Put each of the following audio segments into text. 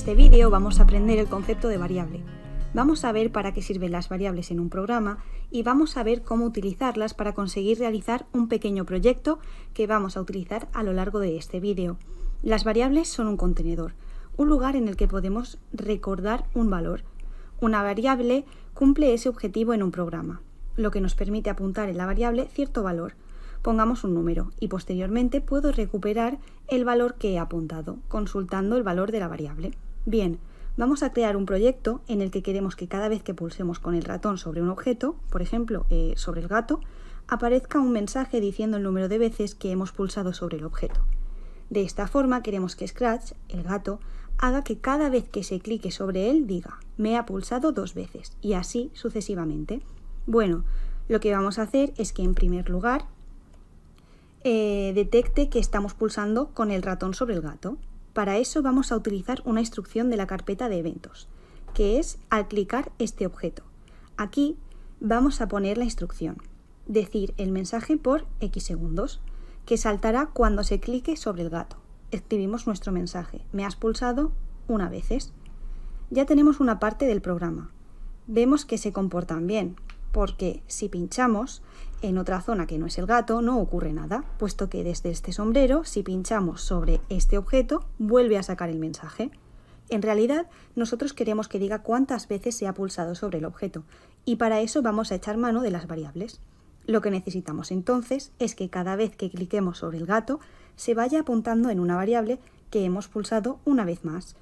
En este vídeo vamos a aprender el concepto de variable. Vamos a ver para qué sirven las variables en un programa y vamos a ver cómo utilizarlas para conseguir realizar un pequeño proyecto que vamos a utilizar a lo largo de este vídeo. Las variables son un contenedor, un lugar en el que podemos recordar un valor. Una variable cumple ese objetivo en un programa, lo que nos permite apuntar en la variable cierto valor, pongamos un número y posteriormente puedo recuperar el valor que he apuntado, consultando el valor de la variable. Bien, vamos a crear un proyecto en el que queremos que cada vez que pulsemos con el ratón sobre un objeto, por ejemplo, eh, sobre el gato, aparezca un mensaje diciendo el número de veces que hemos pulsado sobre el objeto. De esta forma queremos que Scratch, el gato, haga que cada vez que se clique sobre él diga, me ha pulsado dos veces, y así sucesivamente. Bueno, lo que vamos a hacer es que en primer lugar eh, detecte que estamos pulsando con el ratón sobre el gato. Para eso vamos a utilizar una instrucción de la carpeta de eventos, que es al clicar este objeto. Aquí vamos a poner la instrucción, decir el mensaje por X segundos, que saltará cuando se clique sobre el gato. Escribimos nuestro mensaje, me has pulsado una veces. Ya tenemos una parte del programa. Vemos que se comportan bien, porque si pinchamos en otra zona que no es el gato no ocurre nada, puesto que desde este sombrero, si pinchamos sobre este objeto, vuelve a sacar el mensaje. En realidad, nosotros queremos que diga cuántas veces se ha pulsado sobre el objeto, y para eso vamos a echar mano de las variables. Lo que necesitamos entonces es que cada vez que cliquemos sobre el gato, se vaya apuntando en una variable que hemos pulsado una vez más.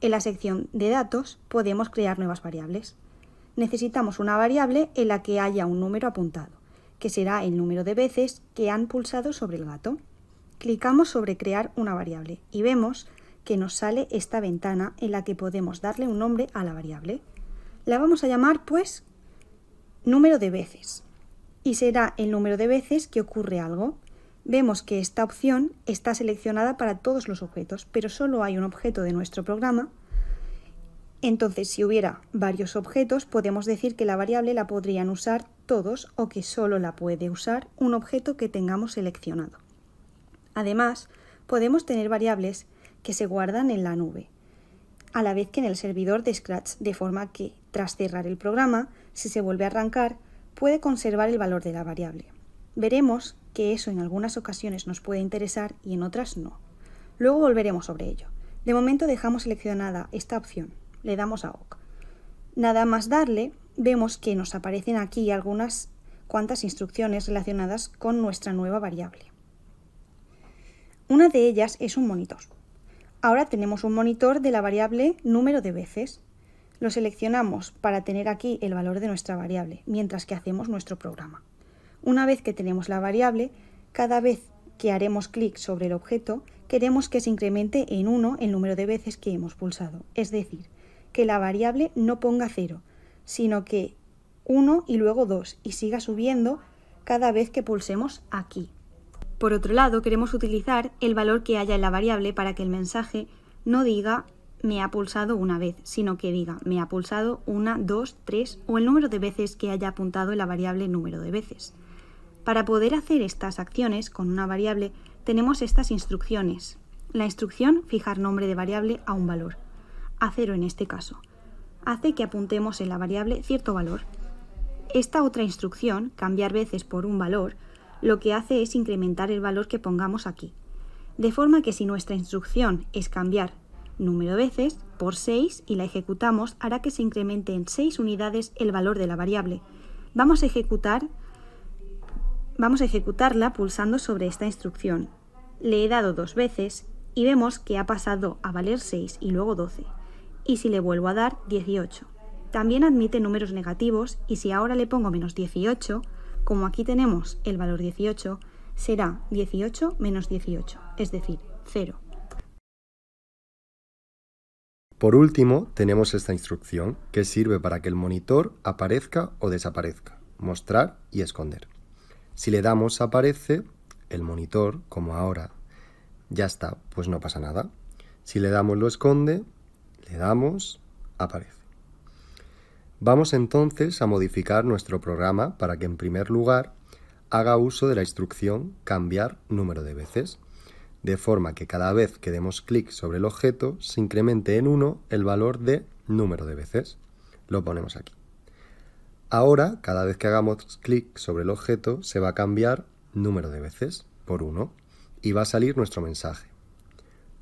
En la sección de datos podemos crear nuevas variables necesitamos una variable en la que haya un número apuntado, que será el número de veces que han pulsado sobre el gato. Clicamos sobre crear una variable y vemos que nos sale esta ventana en la que podemos darle un nombre a la variable. La vamos a llamar pues número de veces y será el número de veces que ocurre algo. Vemos que esta opción está seleccionada para todos los objetos, pero solo hay un objeto de nuestro programa entonces, si hubiera varios objetos, podemos decir que la variable la podrían usar todos o que solo la puede usar un objeto que tengamos seleccionado. Además, podemos tener variables que se guardan en la nube, a la vez que en el servidor de Scratch, de forma que, tras cerrar el programa, si se vuelve a arrancar, puede conservar el valor de la variable. Veremos que eso en algunas ocasiones nos puede interesar y en otras no. Luego volveremos sobre ello. De momento dejamos seleccionada esta opción. Le damos a OK. Nada más darle, vemos que nos aparecen aquí algunas cuantas instrucciones relacionadas con nuestra nueva variable. Una de ellas es un monitor. Ahora tenemos un monitor de la variable número de veces. Lo seleccionamos para tener aquí el valor de nuestra variable, mientras que hacemos nuestro programa. Una vez que tenemos la variable, cada vez que haremos clic sobre el objeto, queremos que se incremente en 1 el número de veces que hemos pulsado, es decir, que la variable no ponga cero, sino que 1 y luego 2 y siga subiendo cada vez que pulsemos aquí. Por otro lado, queremos utilizar el valor que haya en la variable para que el mensaje no diga me ha pulsado una vez, sino que diga me ha pulsado una, dos, tres o el número de veces que haya apuntado la variable número de veces. Para poder hacer estas acciones con una variable tenemos estas instrucciones. La instrucción fijar nombre de variable a un valor a 0 en este caso, hace que apuntemos en la variable cierto valor. Esta otra instrucción, cambiar veces por un valor, lo que hace es incrementar el valor que pongamos aquí. De forma que si nuestra instrucción es cambiar número de veces por 6 y la ejecutamos, hará que se incremente en 6 unidades el valor de la variable. Vamos a, ejecutar, vamos a ejecutarla pulsando sobre esta instrucción. Le he dado dos veces y vemos que ha pasado a valer 6 y luego 12 y si le vuelvo a dar 18. También admite números negativos y si ahora le pongo menos 18, como aquí tenemos el valor 18, será 18 menos 18, es decir, 0. Por último, tenemos esta instrucción que sirve para que el monitor aparezca o desaparezca, mostrar y esconder. Si le damos aparece, el monitor, como ahora, ya está, pues no pasa nada. Si le damos lo esconde, le damos, aparece. Vamos entonces a modificar nuestro programa para que en primer lugar haga uso de la instrucción cambiar número de veces, de forma que cada vez que demos clic sobre el objeto se incremente en 1 el valor de número de veces. Lo ponemos aquí. Ahora, cada vez que hagamos clic sobre el objeto, se va a cambiar número de veces por 1 y va a salir nuestro mensaje.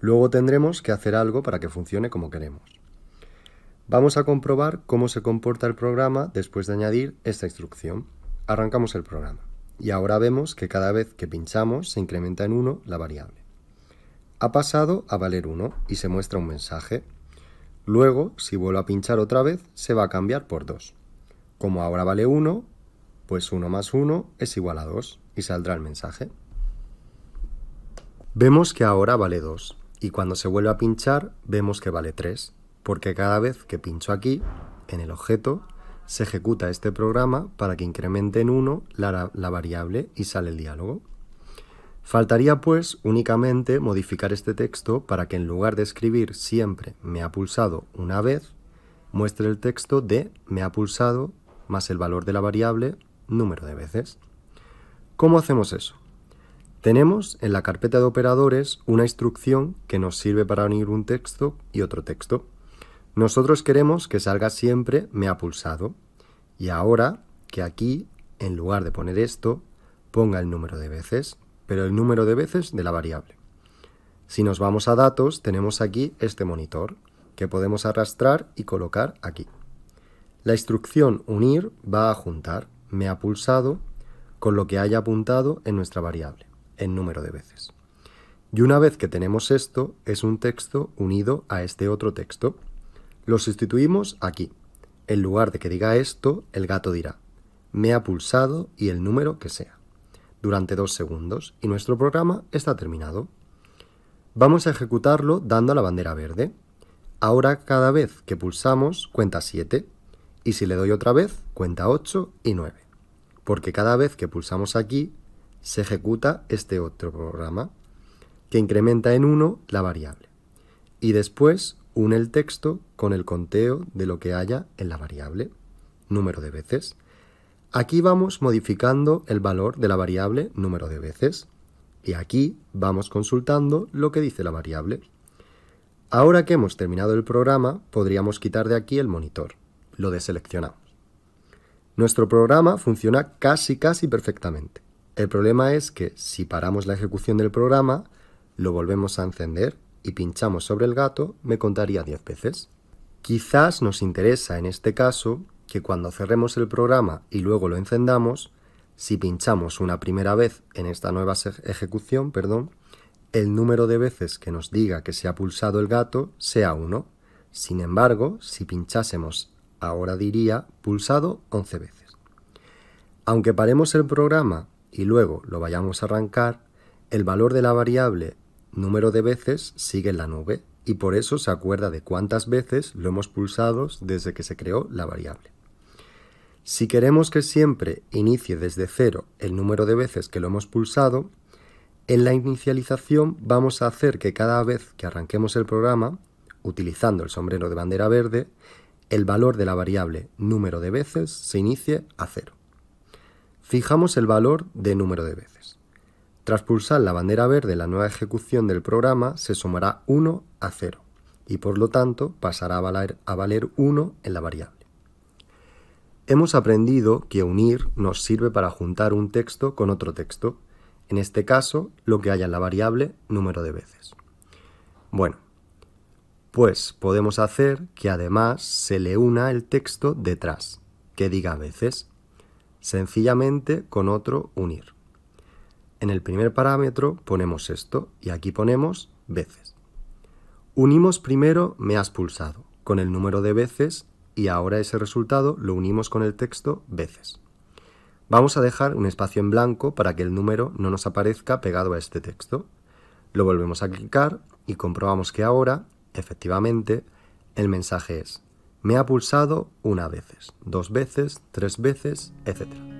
Luego tendremos que hacer algo para que funcione como queremos. Vamos a comprobar cómo se comporta el programa después de añadir esta instrucción. Arrancamos el programa y ahora vemos que cada vez que pinchamos se incrementa en 1 la variable. Ha pasado a valer 1 y se muestra un mensaje. Luego, si vuelvo a pinchar otra vez, se va a cambiar por 2. Como ahora vale 1, pues 1 más 1 es igual a 2 y saldrá el mensaje. Vemos que ahora vale 2 y cuando se vuelve a pinchar vemos que vale 3, porque cada vez que pincho aquí, en el objeto, se ejecuta este programa para que incremente en 1 la, la variable y sale el diálogo. Faltaría pues únicamente modificar este texto para que en lugar de escribir siempre me ha pulsado una vez, muestre el texto de me ha pulsado más el valor de la variable número de veces. ¿Cómo hacemos eso? Tenemos en la carpeta de operadores una instrucción que nos sirve para unir un texto y otro texto. Nosotros queremos que salga siempre me ha pulsado. Y ahora que aquí, en lugar de poner esto, ponga el número de veces, pero el número de veces de la variable. Si nos vamos a datos, tenemos aquí este monitor, que podemos arrastrar y colocar aquí. La instrucción unir va a juntar me ha pulsado con lo que haya apuntado en nuestra variable en número de veces. Y una vez que tenemos esto, es un texto unido a este otro texto. Lo sustituimos aquí. En lugar de que diga esto, el gato dirá, me ha pulsado y el número que sea, durante dos segundos, y nuestro programa está terminado. Vamos a ejecutarlo dando a la bandera verde. Ahora cada vez que pulsamos cuenta 7, y si le doy otra vez, cuenta 8 y 9, porque cada vez que pulsamos aquí se ejecuta este otro programa que incrementa en 1 la variable y después une el texto con el conteo de lo que haya en la variable, número de veces. Aquí vamos modificando el valor de la variable número de veces y aquí vamos consultando lo que dice la variable. Ahora que hemos terminado el programa, podríamos quitar de aquí el monitor. Lo deseleccionamos. Nuestro programa funciona casi casi perfectamente. El problema es que si paramos la ejecución del programa, lo volvemos a encender y pinchamos sobre el gato, me contaría 10 veces. Quizás nos interesa en este caso que cuando cerremos el programa y luego lo encendamos, si pinchamos una primera vez en esta nueva ejecución, perdón, el número de veces que nos diga que se ha pulsado el gato sea 1. Sin embargo, si pinchásemos ahora diría pulsado 11 veces. Aunque paremos el programa y luego lo vayamos a arrancar, el valor de la variable número de veces sigue en la nube y por eso se acuerda de cuántas veces lo hemos pulsado desde que se creó la variable. Si queremos que siempre inicie desde cero el número de veces que lo hemos pulsado, en la inicialización vamos a hacer que cada vez que arranquemos el programa, utilizando el sombrero de bandera verde, el valor de la variable número de veces se inicie a cero. Fijamos el valor de número de veces. Tras pulsar la bandera verde, la nueva ejecución del programa se sumará 1 a 0 y por lo tanto pasará a valer, a valer 1 en la variable. Hemos aprendido que unir nos sirve para juntar un texto con otro texto, en este caso lo que haya en la variable número de veces. Bueno, pues podemos hacer que además se le una el texto detrás, que diga veces sencillamente con otro unir. En el primer parámetro ponemos esto y aquí ponemos veces. Unimos primero me has pulsado con el número de veces y ahora ese resultado lo unimos con el texto veces. Vamos a dejar un espacio en blanco para que el número no nos aparezca pegado a este texto. Lo volvemos a clicar y comprobamos que ahora, efectivamente, el mensaje es me ha pulsado una vez, dos veces, tres veces, etcétera.